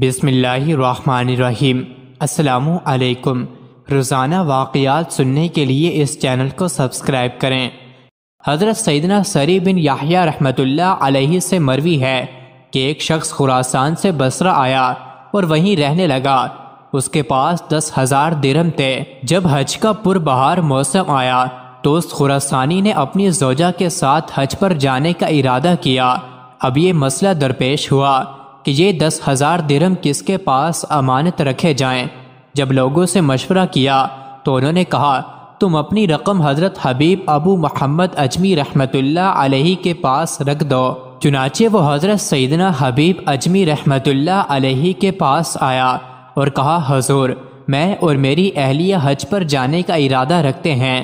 बिसमीम् अल्लाम रोज़ाना वाकयात सुनने के लिए इस चैनल को सब्सक्राइब करें हज़रत सैदना सरी बिन याहिया रहमतुल्ला अलैहि से मरवी है कि एक शख्स खुरासान से बसरा आया और वहीं रहने लगा उसके पास दस हज़ार दिरम थे जब हज का पुरबहार मौसम आया तो उस खुरासानी ने अपनी जोजा के साथ हज पर जाने का इरादा किया अब ये मसला दरपेश हुआ कि ये दस हज़ार दिरम किसके पास अमानत रखे जाएं। जब लोगों से मशवरा किया तो उन्होंने कहा तुम अपनी रकम हज़रत हबीब अबू मोहम्मद अजमी रहमतुल्ला अलैहि के पास रख दो चुनाचे वो हज़रत सैदना हबीब अजमी रहमतुल्ला के पास आया और कहा हजूर मैं और मेरी अहलिया हज पर जाने का इरादा रखते हैं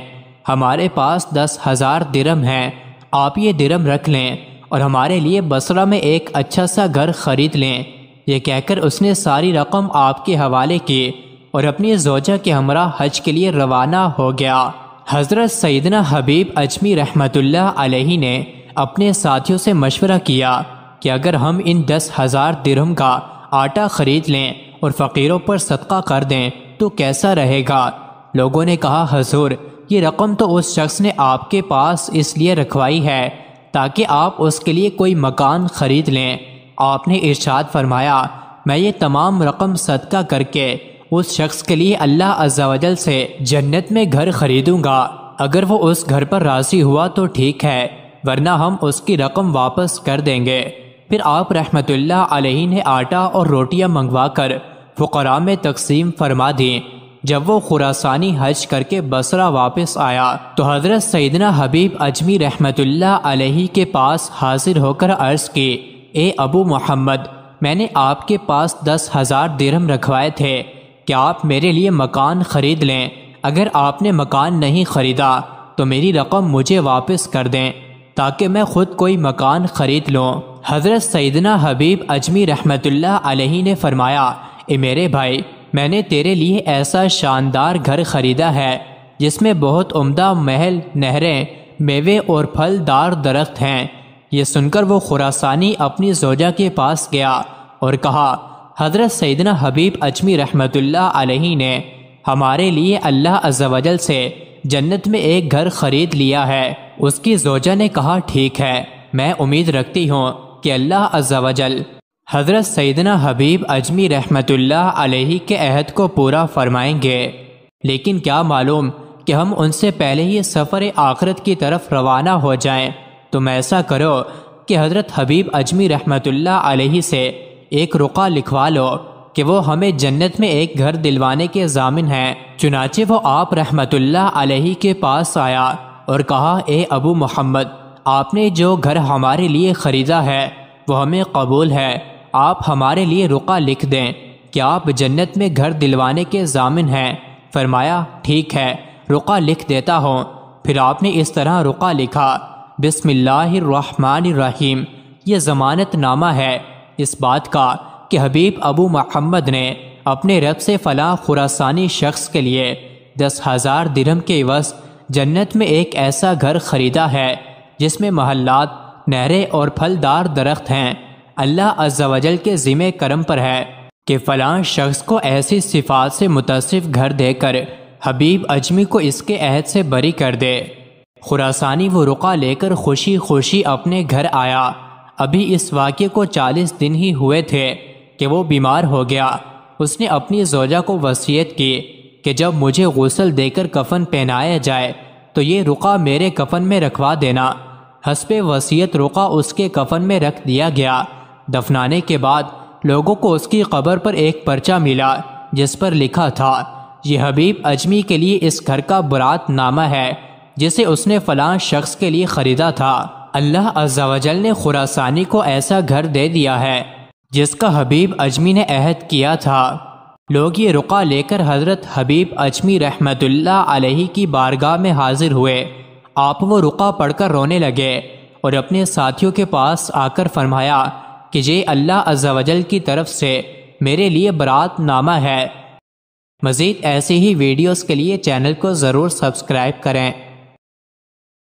हमारे पास दस हज़ार दिरम हैं आप ये दिरम रख लें और हमारे लिए बसरा में एक अच्छा सा घर खरीद लें यह कहकर उसने सारी रकम आपके हवाले की और अपनी जोजा के हमरा हज के लिए रवाना हो गया हज़रत सैदना हबीब अजमी रहमतुल्लाह ने अपने साथियों से मशवरा किया कि अगर हम इन दस हज़ार दिरहम का आटा ख़रीद लें और फ़कीरों पर सदका कर दें तो कैसा रहेगा लोगों ने कहा हजूर ये रकम तो उस शख्स ने आपके पास इसलिए रखवाई है ताकि आप उसके लिए कोई मकान ख़रीद लें आपने इर्शाद फरमाया मैं ये तमाम रकम सदका करके उस शख्स के लिए अल्लाह अज्जावजल से जन्नत में घर खरीदूंगा अगर वो उस घर पर राज़ी हुआ तो ठीक है वरना हम उसकी रकम वापस कर देंगे फिर आप रहमतुल्लाह अलही ने आटा और रोटियां मंगवा कर फ़ुकरा में तकसीम फरमा दी जब वो खुरासानी हज करके बसरा वापस आया तो हज़रत सैदना हबीब अजमी रहमतुल्ला के पास हाजिर होकर अर्ज़ के ए अबू मोहम्मद मैंने आपके पास दस हज़ार दिरम रखवाए थे क्या आप मेरे लिए मकान ख़रीद लें अगर आपने मकान नहीं ख़रीदा तो मेरी रकम मुझे वापस कर दें ताकि मैं ख़ुद कोई मकान ख़रीद लूँ हज़रत सैदना हबीब अजमी रहमतुल्ला ने फरमाया ए मेरे भाई मैंने तेरे लिए ऐसा शानदार घर खरीदा है जिसमें बहुत उम्दा महल नहरें मेवे और फलदार दरख्त हैं ये सुनकर वो खुरासानी अपनी जोजा के पास गया और कहा हज़रत सैदना हबीब अजमी रहमत अलही ने हमारे लिए अल्लाह अज्जावजल से जन्नत में एक घर ख़रीद लिया है उसकी जोजा ने कहा ठीक है मैं उम्मीद रखती हूँ कि अल्लाह अज्जावजल हज़रत सैदना हबीब अजमी रहमत आलही के अहद को पूरा फरमाएंगे लेकिन क्या मालूम कि हम उनसे पहले ही सफ़र आखरत की तरफ रवाना हो जाएं। तुम ऐसा करो कि हज़रत हबीब अजमी रहमत आलही से एक रुका लिखवा लो कि वो हमें जन्नत में एक घर दिलवाने के जामिन हैं चुनाचे वो आप रहमत आलही के पास आया और कहा ए अबू मोहम्मद आपने जो घर हमारे लिए ख़रीदा है वो हमें कबूल है आप हमारे लिए रुका लिख दें क्या आप जन्नत में घर दिलवाने के जामिन हैं फरमाया ठीक है रुका लिख देता हूँ फिर आपने इस तरह रुका लिखा बिसमीम ये ज़मानत नामा है इस बात का कि हबीब अबू महम्मद ने अपने रब से फला खुरासानी शख्स के लिए दस हज़ार दिरम के वस जन्नत में एक ऐसा घर खरीदा है जिसमें महल्लात नहरें और फलदार दरख्त हैं अल्लाह अज्जावजल के ज़िम्मे करम पर है कि फ़लां शख्स को ऐसी सिफात से मुतसफ़ घर देकर हबीब अजमी को इसके अहद से बरी कर दे खुरासानी वो रुका लेकर खुशी खुशी अपने घर आया अभी इस वाक्य को चालीस दिन ही हुए थे कि वो बीमार हो गया उसने अपनी जोजा को वसीयत की कि जब मुझे गसल देकर कफन पहनाया जाए तो ये रुका मेरे कफन में रखवा देना हंसपे वसीयत रुका उसके कफन में रख दिया गया दफनाने के बाद लोगों को उसकी कब्र पर एक पर्चा मिला जिस पर लिखा था ये हबीब अजमी के लिए इस घर का बुरात नामा है जिसे उसने फलां शख्स के लिए ख़रीदा था अल्लाह अज्जावजल ने खुरासानी को ऐसा घर दे दिया है जिसका हबीब अजमी ने अहद किया था लोग ये रुका लेकर हज़रत हबीब अजमी रहमतुल्लाह अलैहि की बारगाह में हाजिर हुए आप वो रुका पढ़कर रोने लगे और अपने साथियों के पास आकर फरमाया कि ये अल्लाह अज्जावजल की तरफ से मेरे लिए बरात नामा है मज़ीद ऐसे ही वीडियोस के लिए चैनल को ज़रूर सब्सक्राइब करें